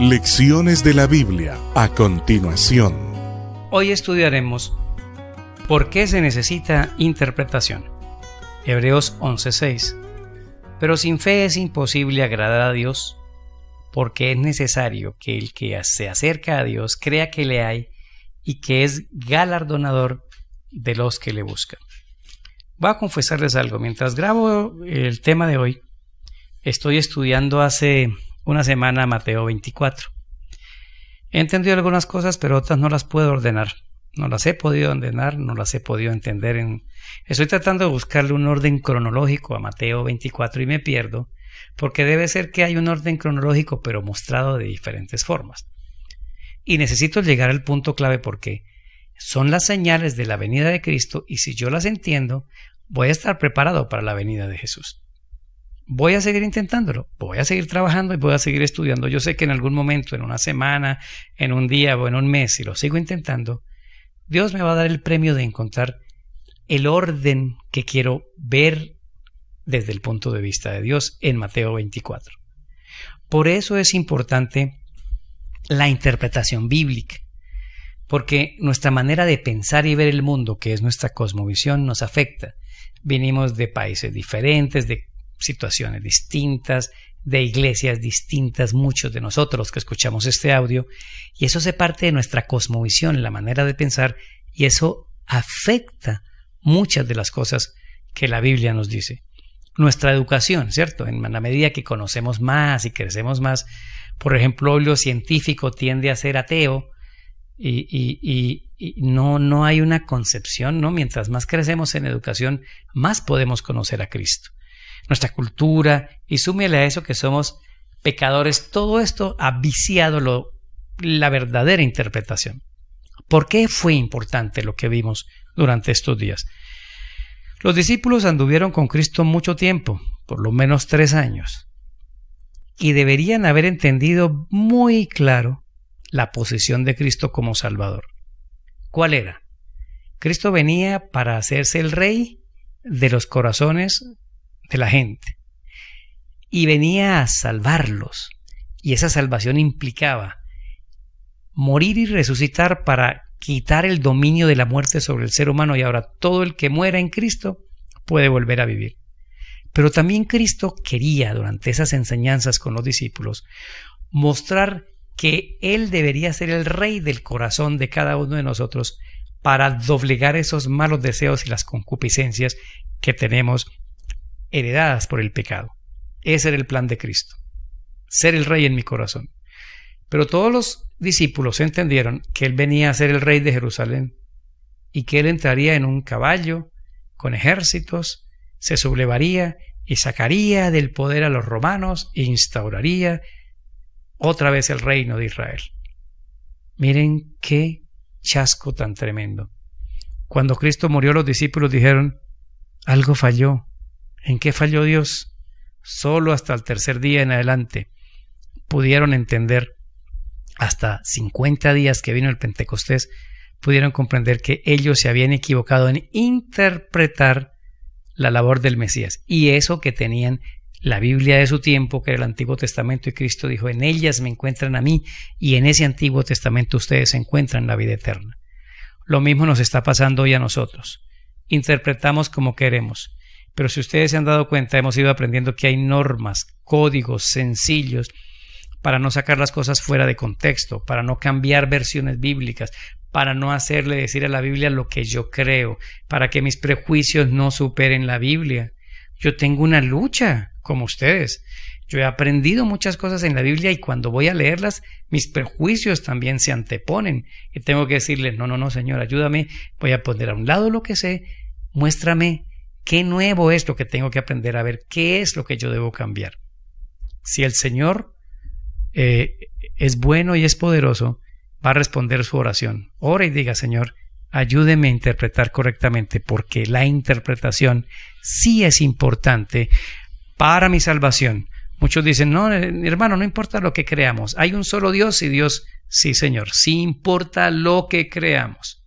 Lecciones de la Biblia a continuación. Hoy estudiaremos ¿Por qué se necesita interpretación? Hebreos 11:6. Pero sin fe es imposible agradar a Dios, porque es necesario que el que se acerca a Dios crea que le hay y que es galardonador de los que le buscan. Voy a confesarles algo. Mientras grabo el tema de hoy, estoy estudiando hace una semana a Mateo 24. He entendido algunas cosas, pero otras no las puedo ordenar. No las he podido ordenar, no las he podido entender. Estoy tratando de buscarle un orden cronológico a Mateo 24 y me pierdo, porque debe ser que hay un orden cronológico, pero mostrado de diferentes formas. Y necesito llegar al punto clave porque son las señales de la venida de Cristo y si yo las entiendo, voy a estar preparado para la venida de Jesús voy a seguir intentándolo, voy a seguir trabajando y voy a seguir estudiando. Yo sé que en algún momento, en una semana, en un día o en un mes, si lo sigo intentando, Dios me va a dar el premio de encontrar el orden que quiero ver desde el punto de vista de Dios en Mateo 24. Por eso es importante la interpretación bíblica, porque nuestra manera de pensar y ver el mundo, que es nuestra cosmovisión, nos afecta. Vinimos de países diferentes, de situaciones distintas, de iglesias distintas, muchos de nosotros que escuchamos este audio, y eso se parte de nuestra cosmovisión, la manera de pensar, y eso afecta muchas de las cosas que la Biblia nos dice. Nuestra educación, ¿cierto? En la medida que conocemos más y crecemos más, por ejemplo, lo científico tiende a ser ateo y, y, y, y, no, no hay una concepción, ¿no? Mientras más crecemos en educación, más podemos conocer a Cristo nuestra cultura, y súmele a eso que somos pecadores, todo esto ha viciado la verdadera interpretación. ¿Por qué fue importante lo que vimos durante estos días? Los discípulos anduvieron con Cristo mucho tiempo, por lo menos tres años, y deberían haber entendido muy claro la posición de Cristo como Salvador. ¿Cuál era? Cristo venía para hacerse el rey de los corazones de la gente. Y venía a salvarlos. Y esa salvación implicaba morir y resucitar para quitar el dominio de la muerte sobre el ser humano y ahora todo el que muera en Cristo puede volver a vivir. Pero también Cristo quería, durante esas enseñanzas con los discípulos, mostrar que Él debería ser el rey del corazón de cada uno de nosotros para doblegar esos malos deseos y las concupiscencias que tenemos heredadas por el pecado. Ese era el plan de Cristo, ser el rey en mi corazón. Pero todos los discípulos entendieron que Él venía a ser el rey de Jerusalén y que Él entraría en un caballo, con ejércitos, se sublevaría y sacaría del poder a los romanos e instauraría otra vez el reino de Israel. Miren qué chasco tan tremendo. Cuando Cristo murió los discípulos dijeron, algo falló, ¿En qué falló Dios? Solo hasta el tercer día en adelante pudieron entender, hasta 50 días que vino el Pentecostés, pudieron comprender que ellos se habían equivocado en interpretar la labor del Mesías. Y eso que tenían la Biblia de su tiempo, que era el Antiguo Testamento, y Cristo dijo, en ellas me encuentran a mí, y en ese Antiguo Testamento ustedes encuentran la vida eterna. Lo mismo nos está pasando hoy a nosotros. Interpretamos como queremos. Pero si ustedes se han dado cuenta, hemos ido aprendiendo que hay normas, códigos sencillos para no sacar las cosas fuera de contexto, para no cambiar versiones bíblicas, para no hacerle decir a la Biblia lo que yo creo, para que mis prejuicios no superen la Biblia. Yo tengo una lucha, como ustedes. Yo he aprendido muchas cosas en la Biblia y cuando voy a leerlas, mis prejuicios también se anteponen. Y tengo que decirle, no, no, no, Señor, ayúdame, voy a poner a un lado lo que sé, muéstrame ¿Qué nuevo es lo que tengo que aprender a ver? ¿Qué es lo que yo debo cambiar? Si el Señor eh, es bueno y es poderoso, va a responder su oración. Ora y diga, Señor, ayúdeme a interpretar correctamente, porque la interpretación sí es importante para mi salvación. Muchos dicen, no, eh, hermano, no importa lo que creamos. Hay un solo Dios y Dios, sí, Señor, sí importa lo que creamos,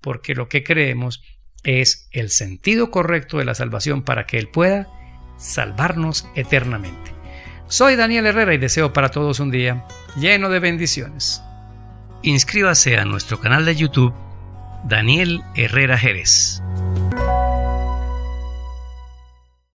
porque lo que creemos es el sentido correcto de la salvación para que Él pueda salvarnos eternamente. Soy Daniel Herrera y deseo para todos un día lleno de bendiciones. Inscríbase a nuestro canal de YouTube Daniel Herrera Jerez.